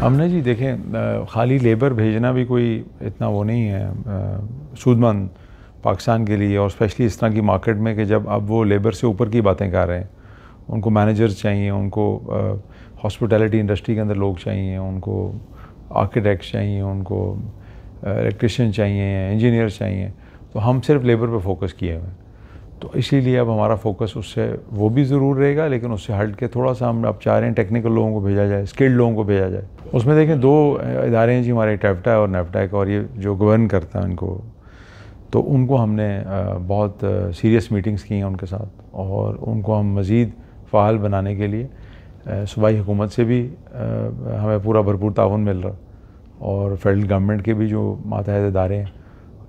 ہم نے جی دیکھیں خالی لیبر بھیجنا بھی کوئی اتنا وہ نہیں ہے سود مند پاکستان کے لیے اور اسپیشلی اس طرح کی مارکیٹ میں کہ جب اب وہ لیبر سے اوپر کی باتیں کر رہے ہیں ان کو مینیجرس چاہیے ان کو ہاسپٹیلٹی انڈسٹری کے اندر لوگ چاہیے ان کو آرکیٹیکٹ چاہیے ان کو الیکٹریشین چاہیے انجینئر چاہیے تو ہم صرف لیبر پہ فوکس کیے ہوئے ہیں تو اسی لیے اب ہمارا فوکس اس سے وہ بھی ضرور رہے گا لیکن اس سے ہٹ کے تھوڑا سا ہم اب چاہ رہے ہیں ٹیکنیکل لوگوں کو بھیجا جائے اسکلڈ لوگوں کو بھیجا جائے اس میں دیکھیں دو ادارے ہیں جی ہمارے ٹیفٹا اور نیوٹیک اور یہ جو گورن کرتا ہے ان کو تو ان کو ہم نے بہت سیریس میٹنگز کی ہیں ان کے ساتھ اور ان کو ہم مزید فعال بنانے کے لیے صوبائی حکومت سے بھی ہمیں پورا بھرپور تعاون مل رہا اور فیڈرل گورنمنٹ کے بھی جو ماتحت ادارے ہیں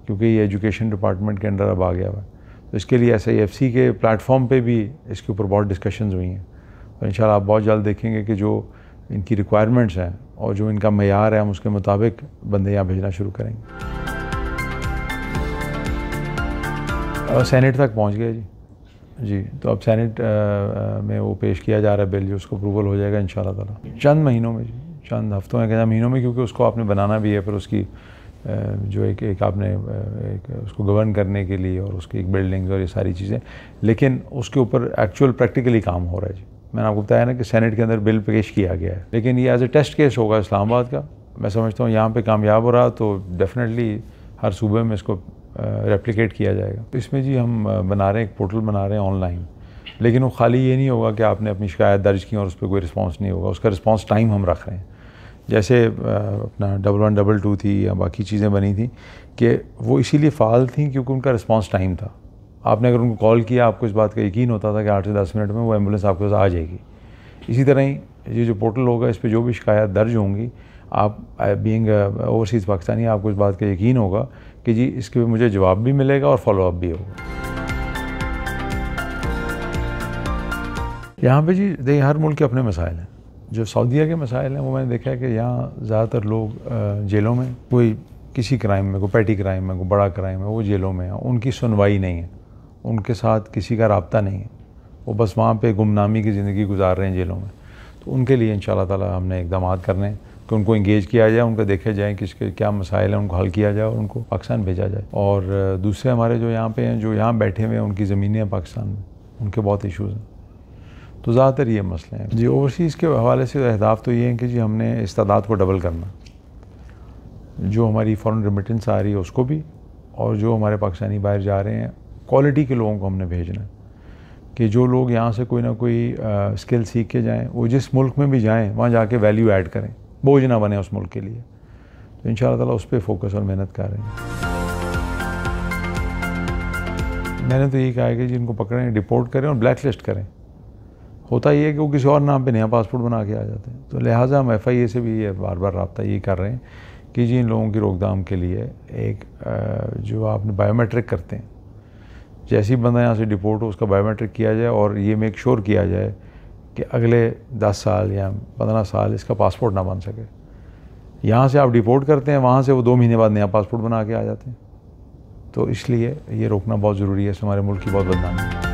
کیونکہ یہ ایجوکیشن ڈپارٹمنٹ کے اندر اب آ گیا ہوا ہے تو اس کے لیے ایس آئی ایف سی کے پلیٹ فارم پہ بھی اس کے اوپر بہت ڈسکشنز ہوئی ہیں تو انشاءاللہ آپ بہت جلد دیکھیں گے کہ جو ان کی ریکوائرمنٹس ہیں اور جو ان کا معیار ہے ہم اس کے مطابق بندے یہاں بھیجنا شروع کریں گے سینٹ تک پہنچ گیا جی جی تو اب سینٹ میں وہ پیش کیا جا رہا ہے بل جو اس کو اپروول ہو جائے گا ان شاء اللہ تعالیٰ چند مہینوں میں جی چند ہفتوں میں کہنا مہینوں میں کیونکہ اس کو آپ نے بنانا بھی ہے پھر اس کی جو ایک آپ نے ایک اس کو گورن کرنے کے لیے اور اس کی ایک بلڈنگز اور یہ ساری چیزیں لیکن اس کے اوپر ایکچوئل پریکٹیکلی کام ہو رہا ہے جی میں نے آپ کو بتایا نا کہ سینٹ کے اندر بل پیش کیا گیا ہے لیکن یہ ایز اے ٹیسٹ کیس ہوگا اسلام آباد کا میں سمجھتا ہوں یہاں پہ کامیاب ہو رہا تو ڈیفینیٹلی ہر صوبے میں اس کو ریپلیکیٹ کیا جائے گا اس میں جی ہم بنا رہے ہیں ایک پورٹل بنا رہے ہیں آن لائن لیکن وہ خالی یہ نہیں ہوگا کہ آپ نے اپنی شکایت درج کی اور اس پہ کوئی رسپانس نہیں ہوگا اس کا رسپانس ٹائم ہم رکھ رہے ہیں جیسے اپنا ڈبل ون ڈبل ٹو تھی یا باقی چیزیں بنی تھیں کہ وہ اسی لیے فعال تھیں کیونکہ ان کا رسپانس ٹائم تھا آپ نے اگر ان کو کال کیا آپ کو اس بات کا یقین ہوتا تھا کہ آٹھ سے دس منٹ میں وہ ایمبولینس آپ کے پاس آ جائے گی اسی طرح ہی یہ جو پورٹل ہوگا اس پہ جو بھی شکایات درج ہوں گی آپ بینگ اوورسیز پاکستانی آپ کو اس بات کا یقین ہوگا کہ جی اس کے مجھے جواب بھی ملے گا اور فالو اپ بھی ہوگا یہاں پہ جی دیکھیے ہر ملک کے اپنے مسائل ہیں جو سعودیہ کے مسائل ہیں وہ میں نے دیکھا ہے کہ یہاں زیادہ تر لوگ جیلوں میں کوئی کسی کرائم میں کوئی پیٹی کرائم میں کوئی بڑا کرائم ہے وہ جیلوں میں ہیں ان کی سنوائی نہیں ہے ان کے ساتھ کسی کا رابطہ نہیں ہے وہ بس وہاں پہ گمنامی کی زندگی گزار رہے ہیں جیلوں میں تو ان کے لیے ان شاء اللہ تعالیٰ ہم نے اقدامات کرنے ہیں کہ ان کو انگیج کیا جائے ان کو دیکھے جائیں کہ اس کے کیا مسائل ہیں ان کو حل کیا جائے اور ان کو پاکستان بھیجا جائے اور دوسرے ہمارے جو یہاں پہ ہیں جو یہاں بیٹھے ہوئے ہیں ان کی زمینیں ہیں پاکستان میں ان کے بہت ایشوز ہیں تو زیادہ تر یہ مسئلے ہیں جی اوورسیز کے حوالے سے اہداف تو یہ ہیں کہ جی ہم نے استعداد کو ڈبل کرنا جو ہماری فورن ریمیٹنس آ رہی ہے اس کو بھی اور جو ہمارے پاکستانی باہر جا رہے ہیں کوالٹی کے لوگوں کو ہم نے بھیجنا کہ جو لوگ یہاں سے کوئی نہ کوئی اسکل سیکھ کے جائیں وہ جس ملک میں بھی جائیں وہاں جا کے ویلیو ایڈ کریں بوجھ نہ بنے اس ملک کے لیے تو ان شاء اللہ تعالیٰ اس پہ فوکس اور محنت کر رہے ہیں میں نے تو یہی کہا ہے کہ جن جی، کو پکڑیں ڈپورٹ کریں اور بلیک لسٹ کریں ہوتا یہ ہے کہ وہ کسی اور نام پہ نیا پاسپورٹ بنا کے آ جاتے ہیں تو لہٰذا ہم ایف آئی اے سے بھی یہ بار بار رابطہ یہ کر رہے ہیں کہ جی ان لوگوں کی روک دام کے لیے ایک جو آپ نے بائیو میٹرک کرتے ہیں جیسی بندہ یہاں سے ڈپورٹ ہو اس کا بائیو میٹرک کیا جائے اور یہ میک شور کیا جائے کہ اگلے دس سال یا پندرہ سال اس کا پاسپورٹ نہ بن سکے یہاں سے آپ ڈپورٹ کرتے ہیں وہاں سے وہ دو مہینے بعد نیا پاسپورٹ بنا کے آ جاتے ہیں تو اس لیے یہ روکنا بہت ضروری ہے اس ہمارے ملک کی بہت بدنامی ہے